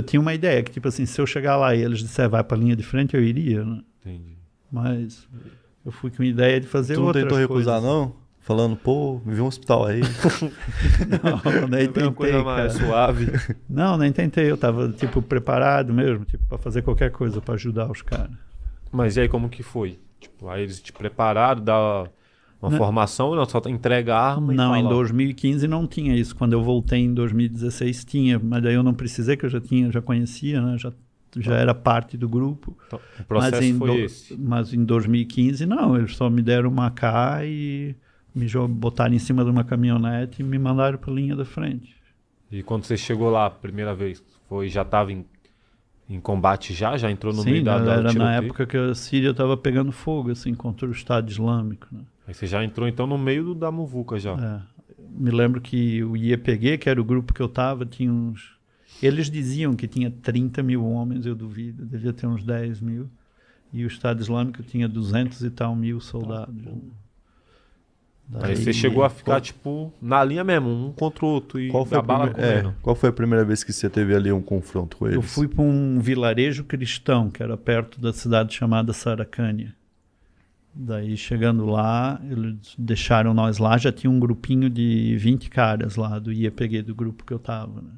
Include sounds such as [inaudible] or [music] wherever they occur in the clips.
Eu tinha uma ideia que, tipo assim, se eu chegar lá e eles disser vai pra linha de frente, eu iria, né? Entendi. Mas eu fui com a ideia de fazer outra. Tu não tentou recusar, coisas. não? Falando, pô, me viu um hospital aí. [laughs] não, nem [laughs] tentei. Uma coisa mais cara. suave. [laughs] Não, nem tentei. Eu tava, tipo, preparado mesmo, tipo, pra fazer qualquer coisa, pra ajudar os caras. Mas e aí, como que foi? Tipo, aí eles te prepararam, dá. Uma não. Né? formação, não, só entrega a arma Não, em 2015 não tinha isso. Quando eu voltei em 2016 tinha, mas daí eu não precisei, que eu já tinha, já conhecia, né? já, já tá. era parte do grupo. Então, o processo mas em foi do, esse. Mas em 2015 não, eles só me deram uma K e me botaram em cima de uma caminhonete e me mandaram para a linha da frente. E quando você chegou lá a primeira vez, foi já estava em em combate já? Já entrou no Sim, meio da, né? da era na época que a Síria estava pegando fogo, assim, contra o Estado Islâmico. Né? Aí você já entrou então no meio do, da muvuca já. É. Me lembro que o IEPG, que era o grupo que eu estava, tinha uns. Eles diziam que tinha 30 mil homens, eu duvido, devia ter uns 10 mil. E o Estado Islâmico tinha 200 e tal mil soldados. Tá, Daí, Aí você chegou a ficar, qual, tipo, na linha mesmo, um contra o outro e qual foi a bala primeira, é, Qual foi a primeira vez que você teve ali um confronto com eles? Eu fui para um vilarejo cristão, que era perto da cidade chamada Saracânia. Daí chegando lá, eles deixaram nós lá, já tinha um grupinho de 20 caras lá do IEPG, do grupo que eu tava. Né?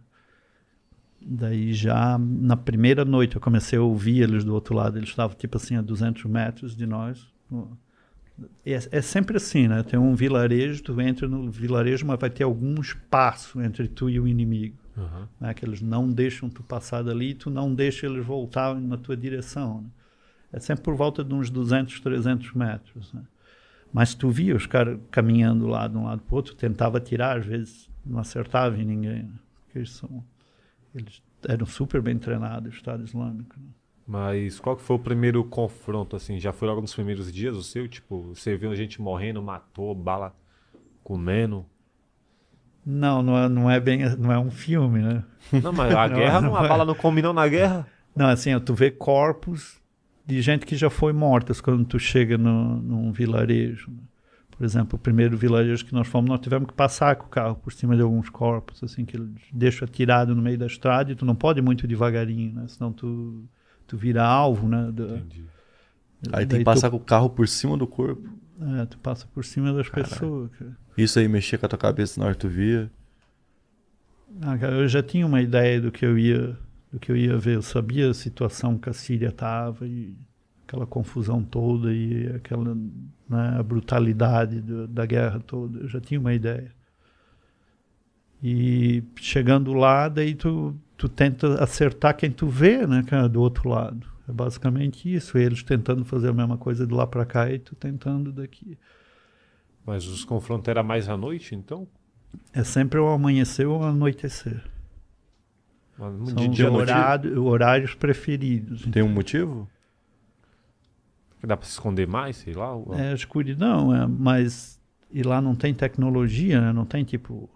Daí já na primeira noite eu comecei a ouvir eles do outro lado, eles estavam tipo assim a 200 metros de nós. É, é, sempre assim, né? Tem um vilarejo, tu entra no vilarejo, mas vai ter algum espaço entre tu e o inimigo. Uhum. Né? Que eles não deixam tu passar dali, tu não deixa eles voltar na tua direção. Né? é sempre por volta de uns 200, 300 metros. Né? Mas tu via os caras caminhando lá de um lado para o outro, tentava tirar, às vezes não acertava em ninguém. Né? Eles, são, eles eram super bem treinados, o Estado Islâmico. Né? Mas qual que foi o primeiro confronto, assim? Já foi logo nos primeiros dias o seu? Tipo, você viu a gente morrendo, matou, bala comendo? Não, não é, não é bem, não é um filme, né? Não, mas a [laughs] guerra, não, é, não, a bala é. não come não na guerra? Não, assim, tu vê corpos de gente que já foi morta quando tu chega no, num vilarejo. Né? Por exemplo, o primeiro vilarejo que nós fomos, nós tivemos que passar com o carro por cima de alguns corpos, assim, que deixa atirado no meio da estrada e tu não pode ir muito devagarinho, né? Senão tu, tu vira alvo, né? Entendi. Aí tem que passar tu... com o carro por cima do corpo. É, tu passa por cima das pessoas, cara. Isso aí mexia com a tua cabeça na hora que tu via? Ah, cara, eu já tinha uma ideia do que eu ia do que eu ia ver. Eu sabia a situação que a Síria estava e aquela confusão toda e aquela né, a brutalidade do, da guerra toda. Eu já tinha uma ideia. E chegando lá, daí tu, tu tenta acertar quem tu vê, né, cara, é do outro lado. É basicamente isso. Eles tentando fazer a mesma coisa de lá para cá e tu tentando daqui. Mas os confrontos era mais à noite, então? É sempre o amanhecer ou anoitecer. São de horário, horários preferidos. Tem então. um motivo? dá para se esconder mais, sei lá? Ou... É, escuridão, é, mas. E lá não tem tecnologia, né? não tem tipo.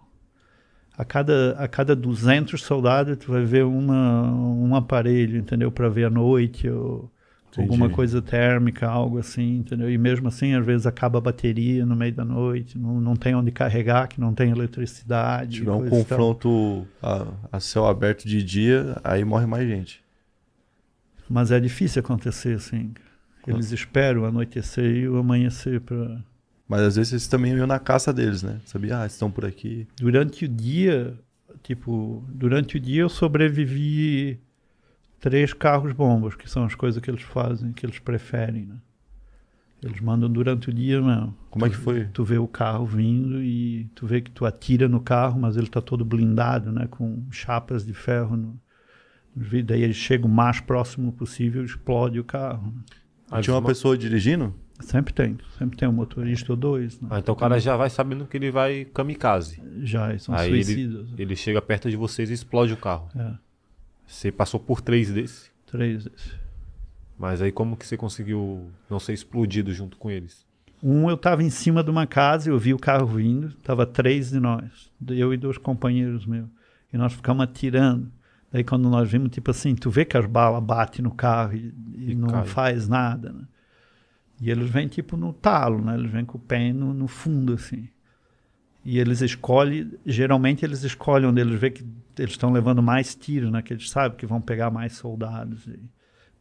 A cada, a cada 200 soldados, tu vai ver uma, um aparelho, entendeu? Para ver à noite. Ou... Entendi. alguma coisa térmica, algo assim, entendeu? E mesmo assim, às vezes acaba a bateria no meio da noite, não, não tem onde carregar, que não tem eletricidade. Se tiver um confronto a, a, céu aberto de dia, aí morre mais gente. Mas é difícil acontecer assim. Eles esperam anoitecer e o amanhecer para. Mas às vezes eles também iam na caça deles, né? Sabia, ah, estão por aqui. Durante o dia, tipo, durante o dia eu sobrevivi três carros bombas, que são as coisas que eles fazem, que eles preferem, né? Eles mandam durante o dia mesmo. Como tu, é que foi? Tu vê o carro vindo e tu vê que tu atira no carro, mas ele está todo blindado, né? Com chapas de ferro no, Daí ele chega o mais próximo possível e explode o carro. Né? Ah, tinha uma pessoa dirigindo? Sempre tem, sempre tem um motorista ou dois. Né? Ah, então o cara já vai sabendo que ele vai kamikaze. Já, são Aí suicidas. Ele, né? ele chega perto de vocês e explode o carro. É. Você passou por três desses? Três desses. Mas aí como que você conseguiu não ser explodido junto com eles? Um eu estava em cima de uma casa, eu vi o carro vindo, tava três de nós, eu e dois companheiros meus, e nós ficamos atirando. Daí quando nós vimos, tipo assim, tu vê que as balas batem no carro e, e, e não cai. faz nada, né? E eles vêm tipo no talo, né? Eles vêm com o pé no, no fundo, assim e eles escolhem, geralmente eles escolhem onde eles vê que eles estão levando mais tiros né? Que eles sabem que vão pegar mais soldados. E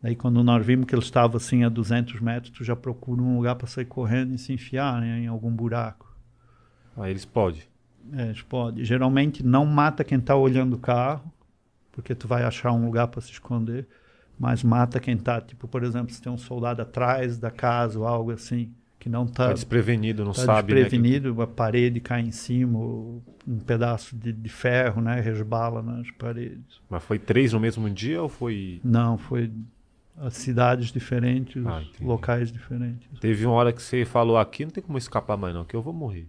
daí quando nós vimos que eles estavam assim a 200 metros, tu já procura um lugar para sair correndo e se enfiar né, em algum buraco. Aí eles podem. É, eles podem. Geralmente não mata quem está olhando o carro, porque tu vai achar um lugar para se esconder, mas mata quem está, tipo, por exemplo, se tem um soldado atrás da casa ou algo assim que não está. Tá desprevenido, não tá sabe. Né, desprevenido, né? a parede cai em cima, um pedaço de, de, ferro, né? Resbala nas paredes. Mas foi três no mesmo dia ou foi. Não, foi cidades diferentes, ah, locais diferentes. Teve uma hora que você falou aqui, não tem como escapar mais, não, que eu vou morrer.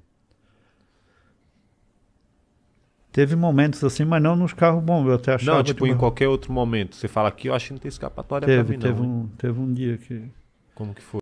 Teve momentos assim, mas não nos carros bons. Eu até achava. Tipo, não, tipo, em qualquer outro momento. Você fala aqui, eu acho que não tem escapatória teve, pra mim, teve não. Um, teve um dia que. Como que foi?